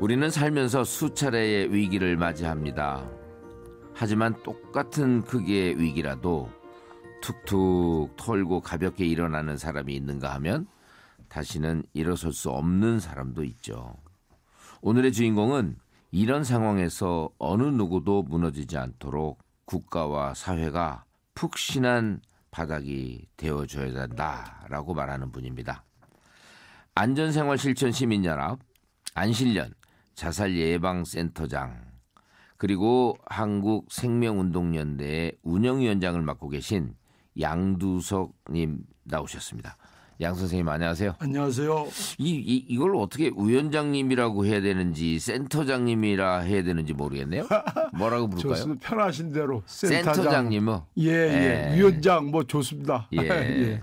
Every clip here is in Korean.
우리는 살면서 수차례의 위기를 맞이합니다. 하지만 똑같은 크기의 위기라도 툭툭 털고 가볍게 일어나는 사람이 있는가 하면 다시는 일어설 수 없는 사람도 있죠. 오늘의 주인공은 이런 상황에서 어느 누구도 무너지지 않도록 국가와 사회가 푹신한 바닥이 되어줘야 된다라고 말하는 분입니다. 안전생활실천시민연합 안실련 자살 예방 센터장 그리고 한국 생명운동연대 운영위원장을 맡고 계신 양두석님 나오셨습니다. 양 선생님 안녕하세요. 안녕하세요. 이, 이 이걸 어떻게 위원장님이라고 해야 되는지 센터장님이라 해야 되는지 모르겠네요. 뭐라고 부를까요? 좋습 편하신 대로 센터장. 님은 예, 예, 예. 위원장 뭐 좋습니다. 예. 예.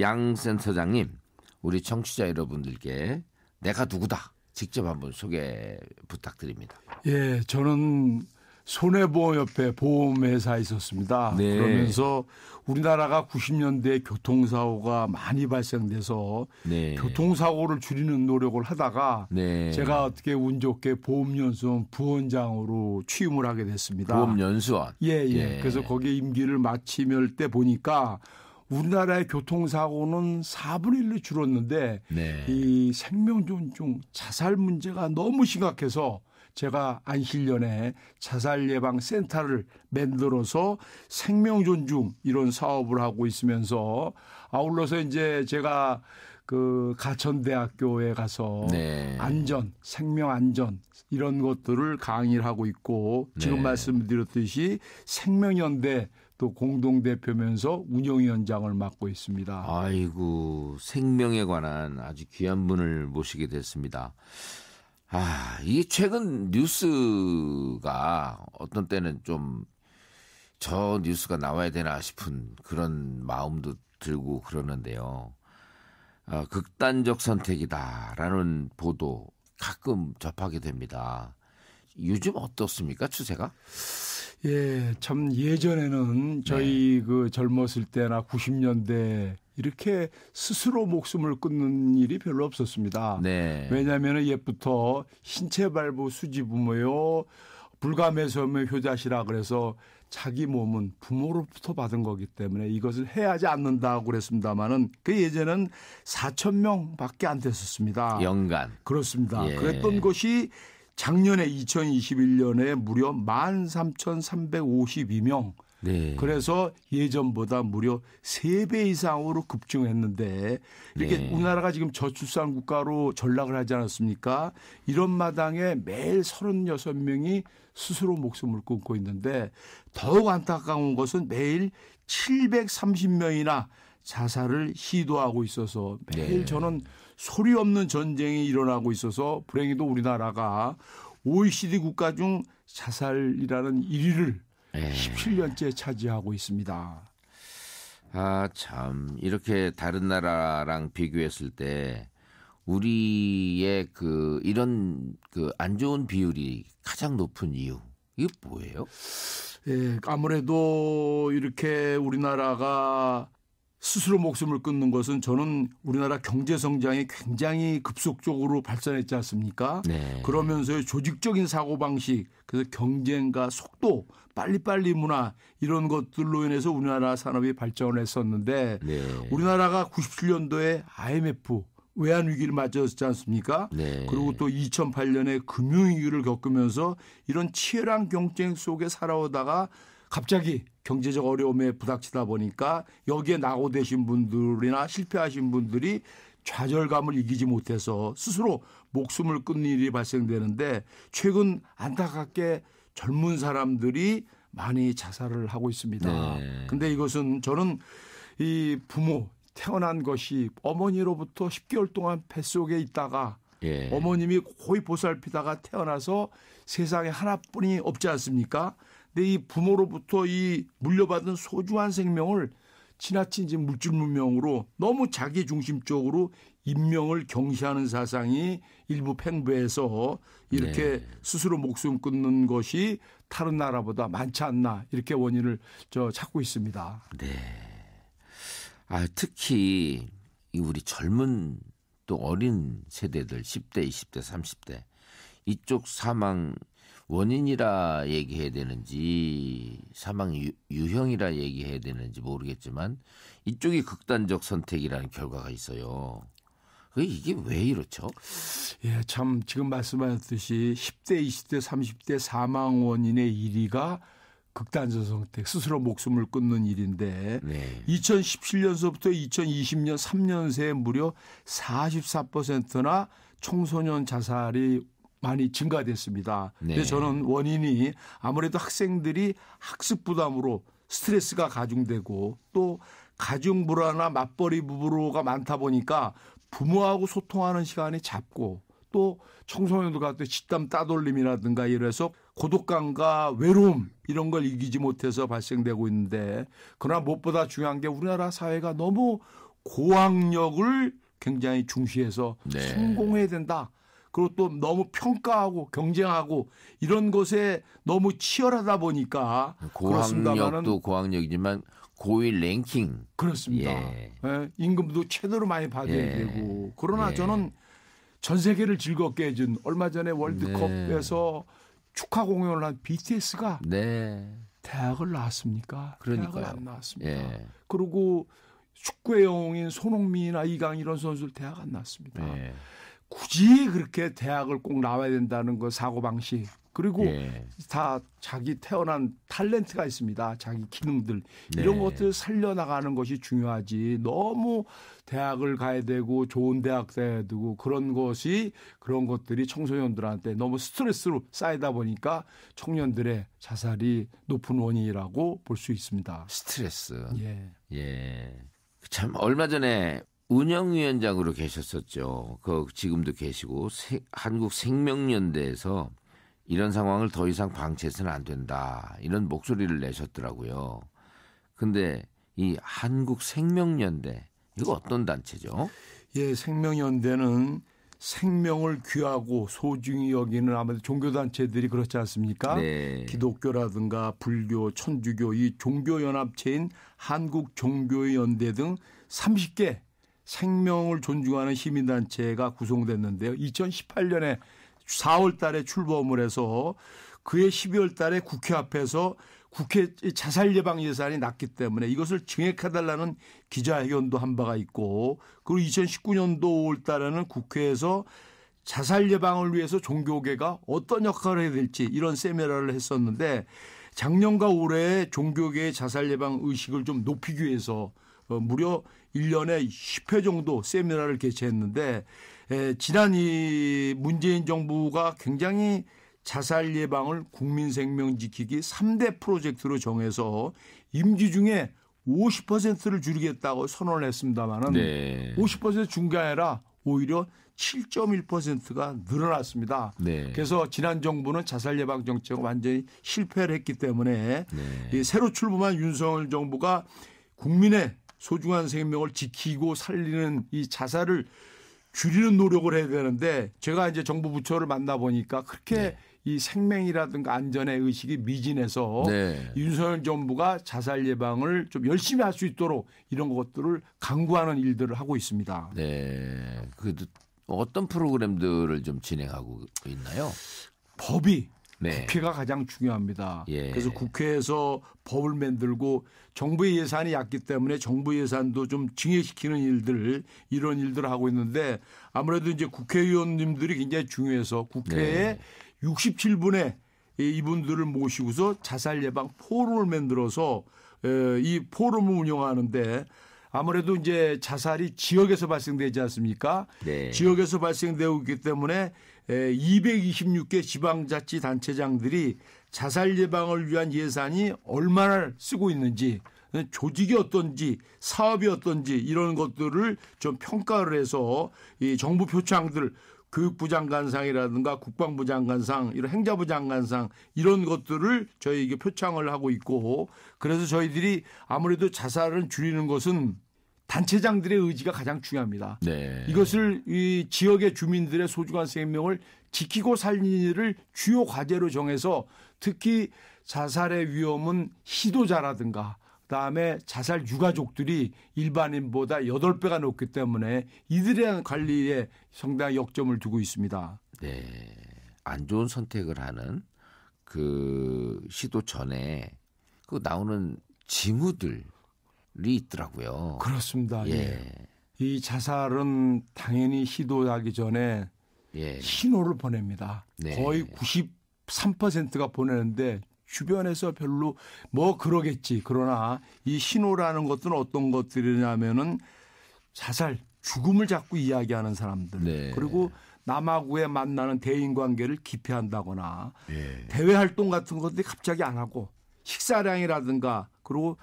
양 센터장님 우리 청취자 여러분들께 내가 누구다 직접 한번 소개 부탁드립니다. 예, 저는 손해보험협회 보험회사에 있었습니다. 네. 그러면서 우리나라가 90년대 교통사고가 많이 발생돼서 네. 교통사고를 줄이는 노력을 하다가 네. 제가 어떻게 운 좋게 보험연수원 부원장으로 취임을 하게 됐습니다. 보험연수원? 예, 예. 예. 그래서 거기에 임기를 마치며 때 보니까 우리나라의 교통사고는 4분의 1로 줄었는데 네. 이 생명존중 자살 문제가 너무 심각해서 제가 안실련에 자살 예방 센터를 만들어서 생명존중 이런 사업을 하고 있으면서 아울러서 이제 제가 그 가천대학교에 가서 네. 안전, 생명 안전 이런 것들을 강의를 하고 있고 지금 네. 말씀드렸듯이 생명연대 또 공동 대표면서 운영위원장을 맡고 있습니다. 아이고 생명에 관한 아주 귀한 분을 모시게 됐습니다. 아, 이 최근 뉴스가 어떤 때는 좀 저 뉴스가 나와야 되나 싶은 그런 마음도 들고 그러는데요. 아, 극단적 선택이다라는 보도 가끔 접하게 됩니다. 요즘 어떻습니까 추세가? 예, 참 예전에는 저희 네. 그 젊었을 때나 90년대 이렇게 스스로 목숨을 끊는 일이 별로 없었습니다. 네. 왜냐하면 옛부터 신체 발부 수지 부모요 불감해서의 뭐 효자시라 그래서 자기 몸은 부모로부터 받은 거기 때문에 이것을 해하지 야 않는다고 그랬습니다마는 그 예전에는 4천 명밖에 안 됐었습니다. 연간 그렇습니다. 예. 그랬던 것이 작년에 2021년에 무려 13,352명. 네. 그래서 예전보다 무려 3배 이상으로 급증했는데 이렇게 네. 우리나라가 지금 저출산 국가로 전락을 하지 않았습니까? 이런 마당에 매일 36명이 스스로 목숨을 끊고 있는데 더욱 안타까운 것은 매일 730명이나 자살을 시도하고 있어서 매일 네. 저는 소리 없는 전쟁이 일어나고 있어서 불행히도 우리나라가 OECD 국가 중 자살이라는 1위를 네. 예. 17년째 차지하고 있습니다. 아, 참. 이렇게 다른 나라랑 비교했을 때 우리의 그 이런 그 안 좋은 비율이 가장 높은 이유. 이게 뭐예요? 예, 아무래도 이렇게 우리나라가 스스로 목숨을 끊는 것은 저는 우리나라 경제 성장이 굉장히 급속적으로 발전했지 않습니까? 네. 그러면서 조직적인 사고 방식, 그래서 경쟁과 속도, 빨리빨리 문화 이런 것들로 인해서 우리나라 산업이 발전을 했었는데 네. 우리나라가 97년도에 IMF 외환 위기를 맞았지 이 않습니까? 네. 그리고 또 2008년에 금융 위기를 겪으면서 이런 치열한 경쟁 속에 살아오다가 갑자기 경제적 어려움에 부닥치다 보니까 여기에 낙오되신 분들이나 실패하신 분들이 좌절감을 이기지 못해서 스스로 목숨을 끊는 일이 발생되는데 최근 안타깝게 젊은 사람들이 많이 자살을 하고 있습니다. 네. 근데 이것은 저는 이 부모 태어난 것이 어머니로부터 10개월 동안 뱃속에 있다가 예. 어머님이 고이 보살피다가 태어나서 세상에 하나뿐이 없지 않습니까? 내이 부모로부터 이 물려받은 소중한 생명을 지나친 이제 물질 문명으로 너무 자기 중심적으로 인명을 경시하는 사상이 일부 팽배해서 이렇게 네. 스스로 목숨 끊는 것이 다른 나라보다 많지 않나 이렇게 원인을 저 찾고 있습니다. 네. 아, 특히 우리 젊은 또 어린 세대들 10대, 20대, 30대 이쪽 사망 원인이라 얘기해야 되는지 사망 유형이라 얘기해야 되는지 모르겠지만 이쪽이 극단적 선택이라는 결과가 있어요. 이게 왜 이렇죠? 예, 참 지금 말씀하셨듯이 10대, 20대, 30대 사망 원인의 1위가 극단적 선택, 스스로 목숨을 끊는 일인데 네. 2017년서부터 2020년 3년 새에 무려 44%나 청소년 자살이 많이 증가됐습니다. 네. 그래 저는 원인이 아무래도 학생들이 학습 부담으로 스트레스가 가중되고 또 가중 불안나 맞벌이 부부로가 많다 보니까 부모하고 소통하는 시간이 잡고 또 청소년들과 또 집단 따돌림이라든가 이래서 고독감과 외로움 이런 걸 이기지 못해서 발생되고 있는데 그러나 무엇보다 중요한 게 우리나라 사회가 너무 고학력을 굉장히 중시해서 네. 성공해야 된다. 그리고 또 너무 평가하고 경쟁하고 이런 것에 너무 치열하다 보니까 고학력도 고학력이지만 고위 랭킹 그렇습니다. 예. 예. 임금도 최대로 많이 받아야 예. 되고 그러나 예. 저는 전 세계를 즐겁게 해준 얼마 전에 월드컵에서 네. 축하 공연을 한 BTS가 네. 대학을 나왔습니까? 그러니까요. 대학을 안 나왔습니다. 예. 그리고 축구의 영웅인 손흥민이나 이강 이런 선수를 대학 안 나왔습니다. 예. 굳이 그렇게 대학을 꼭 나와야 된다는 거 그 사고 방식 그리고 예. 다 자기 태어난 탤런트가 있습니다. 자기 기능들 네. 이런 것들 살려나가는 것이 중요하지. 너무 대학을 가야 되고 좋은 대학 가야 되고 그런 것이 그런 것들이 청소년들한테 너무 스트레스로 쌓이다 보니까 청년들의 자살이 높은 원인이라고 볼 수 있습니다. 스트레스. 예. 예. 참 얼마 전에 운영위원장으로 계셨었죠. 그 지금도 계시고 세, 한국 생명연대에서 이런 상황을 더 이상 방치해서는 안 된다 이런 목소리를 내셨더라고요. 근데 이 한국 생명연대 이거 어떤 단체죠? 예, 생명연대는 생명을 귀하고 소중히 여기는 아무래도 종교 단체들이 그렇지 않습니까? 네. 기독교라든가 불교, 천주교 이 종교 연합체인 한국 종교연대 등 30개 생명을 존중하는 시민단체가 구성됐는데요. 2018년에 4월 달에 출범을 해서 그해 12월 달에 국회 앞에서 국회 자살 예방 예산이 났기 때문에 이것을 증액해달라는 기자회견도 한 바가 있고 그리고 2019년도 5월 달에는 국회에서 자살 예방을 위해서 종교계가 어떤 역할을 해야 될지 이런 세미나를 했었는데 작년과 올해 종교계의 자살 예방 의식을 좀 높이기 위해서 어, 무려 1년에 10회 정도 세미나를 개최했는데 에, 지난 이 문재인 정부가 굉장히 자살 예방을 국민 생명 지키기 3대 프로젝트로 정해서 임기 중에 50%를 줄이겠다고 선언을 했습니다마는 네. 50%중간에라 오히려 7.1%가 늘어났습니다. 네. 그래서 지난 정부는 자살 예방 정책을 완전히 실패를 했기 때문에 네. 새로 출범한 윤석열 정부가 국민의 소중한 생명을 지키고 살리는 이 자살을 줄이는 노력을 해야 되는데 제가 이제 정부 부처를 만나 보니까 그렇게 네. 이 생명이라든가 안전의 의식이 미진해서 네. 윤석열 정부가 자살 예방을 좀 열심히 할 수 있도록 이런 것들을 강구하는 일들을 하고 있습니다. 네. 그 어떤 프로그램들을 좀 진행하고 있나요? 법이 네. 국회가 가장 중요합니다. 예. 그래서 국회에서 법을 만들고 정부의 예산이 약기 때문에 정부 예산도 좀 증액시키는 일들 이런 일들을 하고 있는데 아무래도 이제 국회의원님들이 굉장히 중요해서 국회에 네. 67분의 이분들을 모시고서 자살 예방 포럼을 만들어서 이 포럼을 운영하는데 아무래도 이제 자살이 지역에서 발생되지 않습니까? 네. 지역에서 발생되고 있기 때문에 226개 예, 지방자치단체장들이 자살 예방을 위한 예산이 얼마나 쓰고 있는지 조직이 어떤지 사업이 어떤지 이런 것들을 좀 평가를 해서 이 정부 표창들 교육부 장관상이라든가 국방부 장관상 이런 행자부 장관상 이런 것들을 저희에게 표창을 하고 있고 그래서 저희들이 아무래도 자살은 줄이는 것은 단체장들의 의지가 가장 중요합니다. 네. 이것을 이 지역의 주민들의 소중한 생명을 지키고 살리는 일을 주요 과제로 정해서 특히 자살의 위험은 시도자라든가 그다음에 자살 유가족들이 일반인보다 8배가 높기 때문에 이들에 대한 관리에 상당한 역점을 두고 있습니다. 네. 안 좋은 선택을 하는 그 시도 전에 그 나오는 징후들 있더라고요. 그렇습니다. 예. 예. 이 자살은 당연히 시도하기 전에 예. 신호를 보냅니다. 네. 거의 93%가 보내는데 주변에서 별로 뭐 그러겠지. 그러나 이 신호라는 것은 어떤 것들이냐면은 자살, 죽음을 자꾸 이야기하는 사람들. 네. 그리고 남하고의 만나는 대인 관계를 기피한다거나 네. 예. 대외 활동 같은 것들이 갑자기 안 하고 식사량이라든가 그리고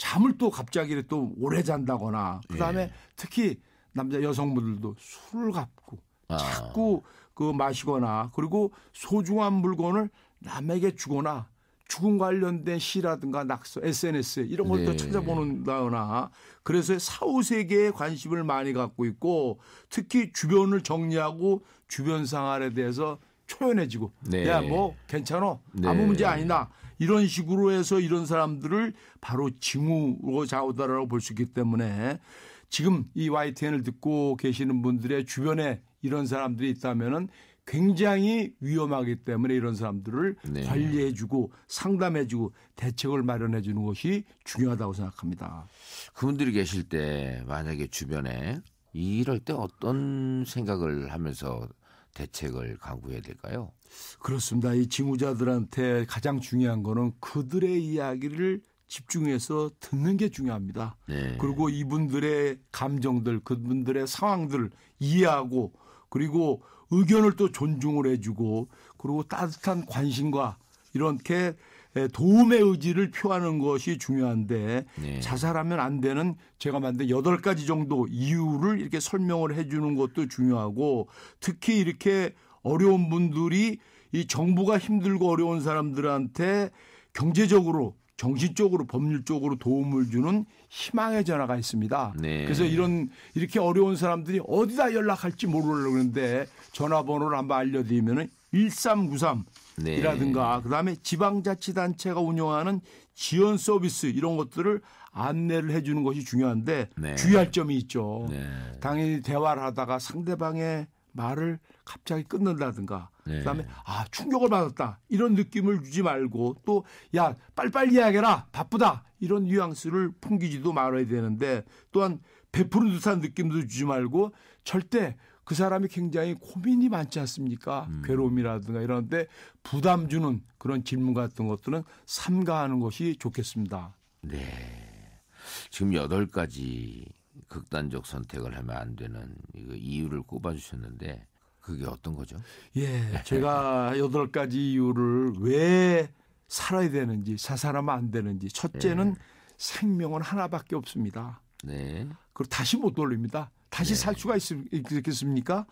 잠을 또 갑자기 또 오래 잔다거나 그다음에 예. 특히 남자 여성분들도 술을 갖고 아. 자꾸 그 마시거나 그리고 소중한 물건을 남에게 주거나 죽음 관련된 시라든가 낙서, SNS 이런 걸또 네. 찾아보는다거나 그래서 사후 세계에 관심을 많이 갖고 있고 특히 주변을 정리하고 주변 상황에 대해서 초연해지고 네. 야뭐 괜찮어 네. 아무 문제 아니다 이런 식으로 해서 이런 사람들을 바로 징후로 좌우다라고 볼 수 있기 때문에 지금 이 YTN을 듣고 계시는 분들의 주변에 이런 사람들이 있다면은 굉장히 위험하기 때문에 이런 사람들을 네. 관리해주고 상담해주고 대책을 마련해주는 것이 중요하다고 생각합니다. 그분들이 계실 때 만약에 주변에 이럴 때 어떤 생각을 하면서 대책을 강구해야 될까요? 그렇습니다. 이 징후자들한테 가장 중요한 거는 그들의 이야기를 집중해서 듣는 게 중요합니다. 네. 그리고 이분들의 감정들, 그분들의 상황들 이해하고 그리고 의견을 또 존중을 해주고 그리고 따뜻한 관심과 이렇게 도움의 의지를 표하는 것이 중요한데 네. 자살하면 안 되는 제가 만든 8 가지 정도 이유를 이렇게 설명을 해주는 것도 중요하고 특히 이렇게 어려운 분들이 이 정부가 힘들고 어려운 사람들한테 경제적으로 정신적으로 법률적으로 도움을 주는 희망의 전화가 있습니다. 네. 그래서 이런 이렇게 어려운 사람들이 어디다 연락할지 모르려고 그러는데 전화번호를 한번 알려드리면은 1393 이라든가 그다음에 지방자치단체가 운영하는 지원 서비스 이런 것들을 안내를 해주는 것이 중요한데 네. 주의할 점이 있죠. 네. 당연히 대화를 하다가 상대방의 말을 갑자기 끊는다든가 네. 그다음에 아 충격을 받았다 이런 느낌을 주지 말고 또 야 빨리빨리 이야기해라 바쁘다 이런 뉘앙스를 풍기지도 말아야 되는데 또한 베푸는 듯한 느낌도 주지 말고 절대 그 사람이 굉장히 고민이 많지 않습니까? 음. 괴로움이라든가 이런데 부담 주는 그런 질문 같은 것들은 삼가하는 것이 좋겠습니다. 네. 지금 여덟 가지 극단적 선택을 하면 안 되는 이유를 꼽아주셨는데 그게 어떤 거죠? 예, 제가 여덟 가지 이유를 왜 살아야 되는지 자살하면 안 되는지 첫째는 네. 생명은 하나밖에 없습니다. 네. 그리고 다시 못 돌립니다. 다시 네. 살 수가 있, 있겠습니까?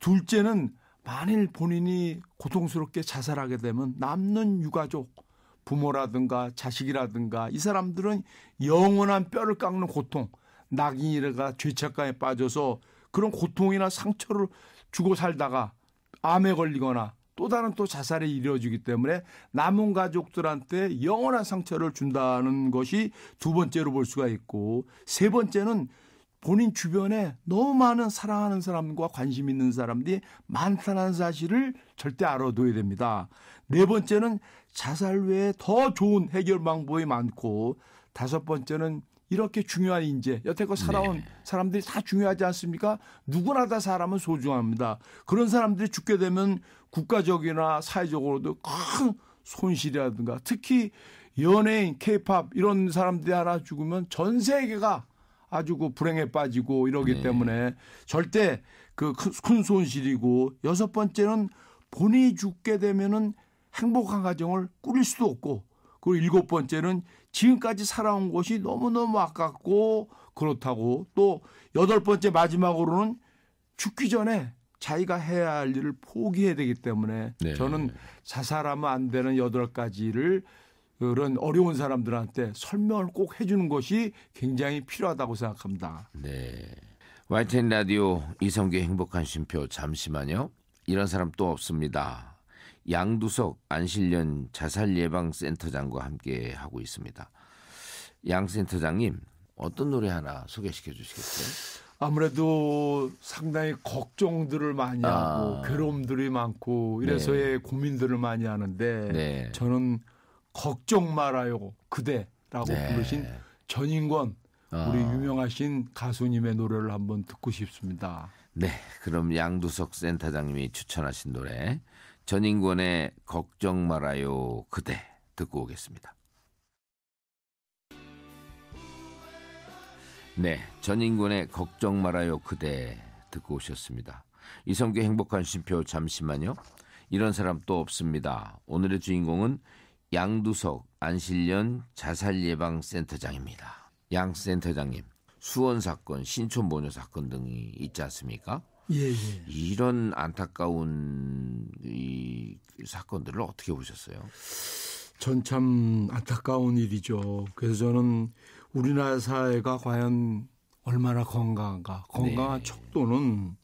둘째는 만일 본인이 고통스럽게 자살하게 되면 남는 유가족 부모라든가 자식이라든가 이 사람들은 영원한 뼈를 깎는 고통 낙인이라가 죄책감에 빠져서 그런 고통이나 상처를 주고 살다가 암에 걸리거나 또 다른 또 자살에 이르러지기 때문에 남은 가족들한테 영원한 상처를 준다는 것이 두 번째로 볼 수가 있고 세 번째는 본인 주변에 너무 많은 사랑하는 사람과 관심 있는 사람들이 많다는 사실을 절대 알아둬야 됩니다. 네 번째는 자살 외에 더 좋은 해결 방법이 많고 다섯 번째는 이렇게 중요한 인재, 여태껏 살아온 네. 사람들이 다 중요하지 않습니까? 누구나 다 사람은 소중합니다. 그런 사람들이 죽게 되면 국가적이나 사회적으로도 큰 손실이라든가 특히 연예인, 케이팝 이런 사람들이 하나 죽으면 전 세계가 아주 그 불행에 빠지고 이러기 네. 때문에 절대 그 큰 손실이고 여섯 번째는 본인이 죽게 되면은 행복한 가정을 꾸릴 수도 없고 그리고 일곱 번째는 지금까지 살아온 것이 너무너무 아깝고 그렇다고 또 여덟 번째 마지막으로는 죽기 전에 자기가 해야 할 일을 포기해야 되기 때문에 네. 저는 자살하면 안 되는 여덟 가지를 그런 어려운 사람들한테 설명을 꼭 해주는 것이 굉장히 필요하다고 생각합니다. 네. YTN 라디오 이성계 행복한 쉼표 잠시만요. 이런 사람 또 없습니다. 양두석 안실련 자살예방센터장과 함께 하고 있습니다. 양 센터장님 어떤 노래 하나 소개시켜 주시겠어요? 아무래도 상당히 걱정들을 많이 아. 하고 괴로움들이 많고 이래서의 네. 고민들을 많이 하는데 네. 저는 걱정 말아요 그대라고 네. 부르신 전인권 아. 우리 유명하신 가수님의 노래를 한번 듣고 싶습니다. 네, 그럼 양두석 센터장님이 추천하신 노래 전인권의 걱정 말아요 그대 듣고 오겠습니다. 네, 전인권의 걱정 말아요 그대 듣고 오셨습니다. 이성규 행복한 쉼표 잠시만요. 이런 사람 또 없습니다. 오늘의 주인공은 양두석 안실련 자살예방센터장입니다. 양 센터장님, 수원 사건, 신촌 모녀 사건 등이 있지 않습니까? 예, 예. 이런 안타까운 이 사건들을 어떻게 보셨어요? 전 참 안타까운 일이죠. 그래서 저는 우리나라 사회가 과연 얼마나 건강한가, 건강한 네. 척도는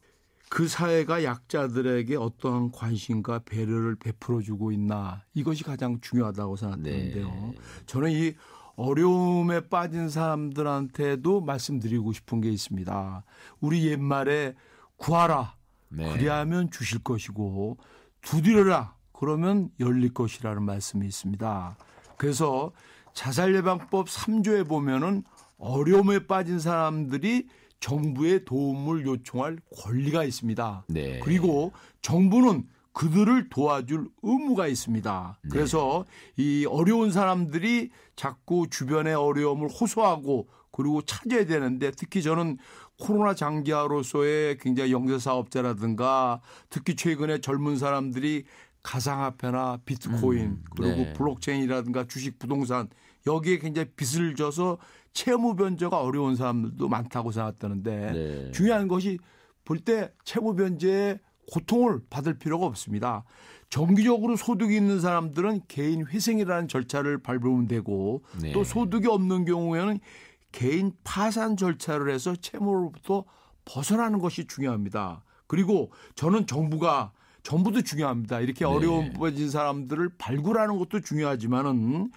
그 사회가 약자들에게 어떠한 관심과 배려를 베풀어주고 있나 이것이 가장 중요하다고 생각되는데요 네. 저는 이 어려움에 빠진 사람들한테도 말씀드리고 싶은 게 있습니다. 우리 옛말에 구하라. 네. 그리하면 주실 것이고 두드려라. 그러면 열릴 것이라는 말씀이 있습니다. 그래서 자살 예방법 3조에 보면은 어려움에 빠진 사람들이 정부의 도움을 요청할 권리가 있습니다. 네. 그리고 정부는 그들을 도와줄 의무가 있습니다. 네. 그래서 네. 이 어려운 사람들이 자꾸 주변의 어려움을 호소하고 그리고 찾아야 되는데 특히 저는 코로나 장기화로서의 굉장히 영세사업자라든가 특히 최근에 젊은 사람들이 가상화폐나 비트코인 음, 그리고 네. 블록체인이라든가 주식 부동산 여기에 굉장히 빚을 져서 채무 변제가 어려운 사람들도 많다고 생각되는데 네. 중요한 것이 볼 때 채무 변제에 고통을 받을 필요가 없습니다. 정기적으로 소득이 있는 사람들은 개인 회생이라는 절차를 밟으면 되고 네. 또 소득이 없는 경우에는 개인 파산 절차를 해서 채무로부터 벗어나는 것이 중요합니다. 그리고 저는 정부가 전부도 중요합니다. 이렇게 네. 어려워진 사람들을 발굴하는 것도 중요하지만은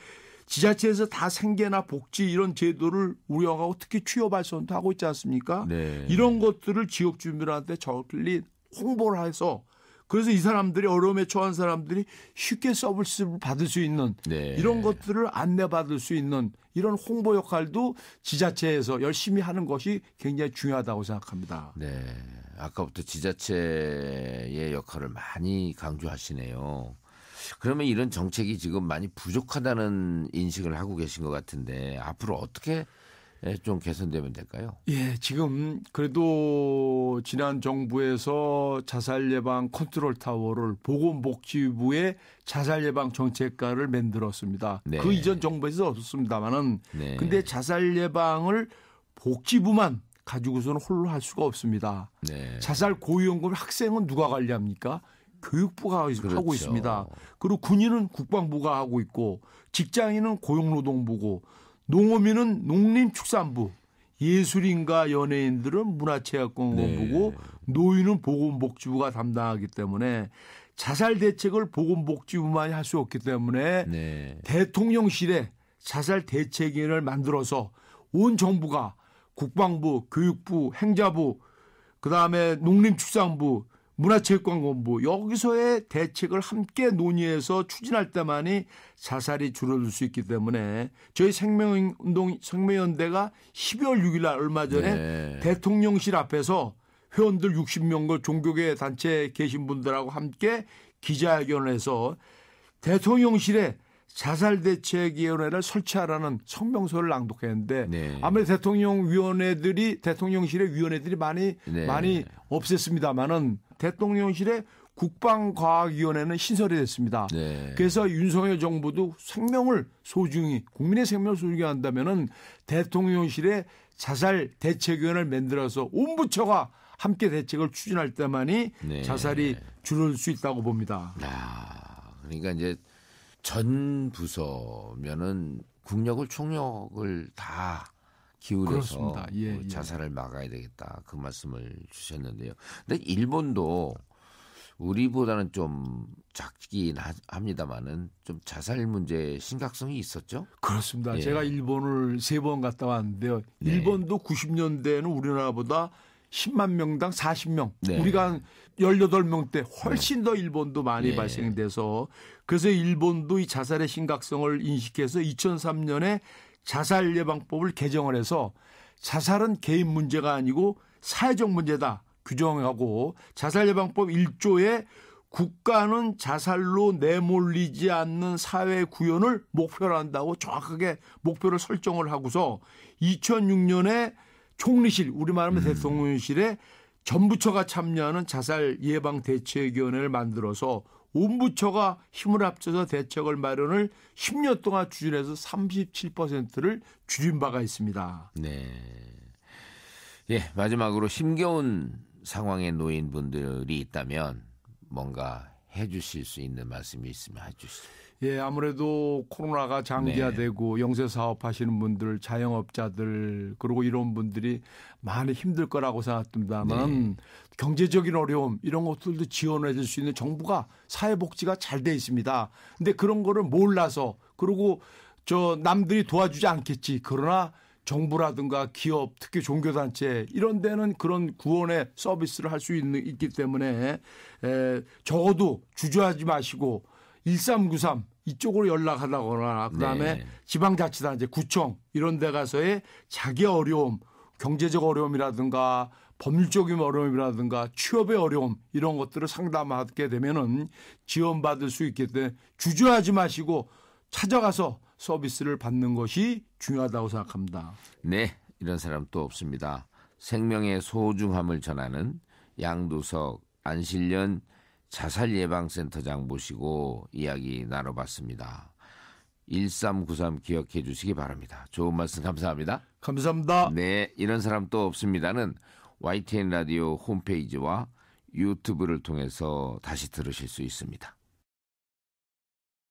지자체에서 다 생계나 복지 이런 제도를 우려하고 특히 취업 발선도 하고 있지 않습니까? 네. 이런 것들을 지역 주민들한테 저리 홍보를 해서 그래서 이 사람들이 어려움에 처한 사람들이 쉽게 서비스를 받을 수 있는 네. 이런 것들을 안내받을 수 있는 이런 홍보 역할도 지자체에서 열심히 하는 것이 굉장히 중요하다고 생각합니다. 네. 아까부터 지자체의 역할을 많이 강조하시네요. 그러면 이런 정책이 지금 많이 부족하다는 인식을 하고 계신 것 같은데 앞으로 어떻게 예, 좀 개선되면 될까요? 예, 지금 그래도 지난 정부에서 자살 예방 컨트롤 타워를 보건복지부의 자살 예방 정책과를 만들었습니다. 네. 그 이전 정부에서 없었습니다만은 네. 근데 자살 예방을 복지부만 가지고서는 홀로 할 수가 없습니다. 네. 자살 고위험금 학생은 누가 관리합니까? 교육부가 그렇죠. 하고 있습니다. 그리고 군인은 국방부가 하고 있고 직장인은 고용노동부고 농어민은 농림축산부, 예술인과 연예인들은 문화체육공광부고 네. 노인은 보건복지부가 담당하기 때문에 자살 대책을 보건복지부만이 할 수 없기 때문에 네. 대통령실에 자살 대책위를 원 만들어서 온 정부가 국방부, 교육부, 행자부, 그다음에 농림축산부 문화체육관광부 뭐 여기서의 대책을 함께 논의해서 추진할 때만이 자살이 줄어들 수 있기 때문에 저희 생명운동 생명연대가 12월 6일 날 얼마 전에 네. 대통령실 앞에서 회원들 60명과 그 종교계 단체 에 계신 분들하고 함께 기자회견을 해서 대통령실에 자살 대책위원회를 설치하라는 성명서를 낭독했는데 네. 아무래도 대통령 위원회들이 대통령실의 위원회들이 많이 네. 많이 없앴습니다마는 대통령실의 국방과학위원회는 신설이 됐습니다. 네. 그래서 윤석열 정부도 생명을 소중히 국민의 생명을 소중히 한다면은 대통령실의 자살 대책위원회를 만들어서 온부처가 함께 대책을 추진할 때만이 네. 자살이 줄을 수 있다고 봅니다. 아, 그러니까 이제 전 부서면은 국력을 총력을 다 기울여서 예, 뭐 예. 자살을 막아야 되겠다 그 말씀을 주셨는데요. 근데 일본도 우리보다는 좀 작긴 합니다만은 좀 자살 문제 심각성이 있었죠? 그렇습니다. 예. 제가 일본을 세 번 갔다 왔는데요. 네. 일본도 네. 90년대에는 우리나라보다 10만 명당 40명. 네. 우리가 한 18명대 훨씬 네. 더 일본도 많이 네. 발생돼서 그래서 일본도 이 자살의 심각성을 인식해서 2003년에 자살 예방법을 개정을 해서 자살은 개인 문제가 아니고 사회적 문제다 규정하고 자살 예방법 1조에 국가는 자살로 내몰리지 않는 사회 구현을 목표로 한다고 정확하게 목표를 설정을 하고서 2006년에 총리실 우리말하면 음. 대통령실에 전부처가 참여하는 자살 예방 대책위원회를 만들어서 온부처가 힘을 합쳐서 대책을 마련을 10년 동안 추진해서 37%를 줄인 바가 있습니다. 네. 예, 마지막으로 힘겨운 상황에 놓인 분들이 있다면 뭔가 해 주실 수 있는 말씀이 있으면 해 주시죠. 예, 아무래도 코로나가 장기화되고 네. 영세 사업 하시는 분들, 자영업자들, 그리고 이런 분들이 많이 힘들 거라고 생각됩니다만 네. 경제적인 어려움 이런 것들도 지원해 줄 수 있는 정부가 사회복지가 잘 돼 있습니다. 근데 그런 거를 몰라서 그리고 저 남들이 도와주지 않겠지. 그러나 정부라든가 기업, 특히 종교단체 이런 데는 그런 구원의 서비스를 할 수 있기 때문에 에, 적어도 주저하지 마시고 1393 이쪽으로 연락하다거나 그다음에 네. 지방자치단 이제 구청 이런 데 가서의 자기 어려움, 경제적 어려움이라든가 법률적인 어려움이라든가 취업의 어려움 이런 것들을 상담하게 되면은 지원받을 수 있기 때문에 주저하지 마시고 찾아가서 서비스를 받는 것이 중요하다고 생각합니다. 네, 이런 사람 또 없습니다. 생명의 소중함을 전하는 양도석 안실련 자살 예방센터장 모시고 이야기 나눠봤습니다. 1393 기억해 주시기 바랍니다. 좋은 말씀 감사합니다. 감사합니다. 네, 이런 사람 또 없습니다는 YTN 라디오 홈페이지와 유튜브를 통해서 다시 들으실 수 있습니다.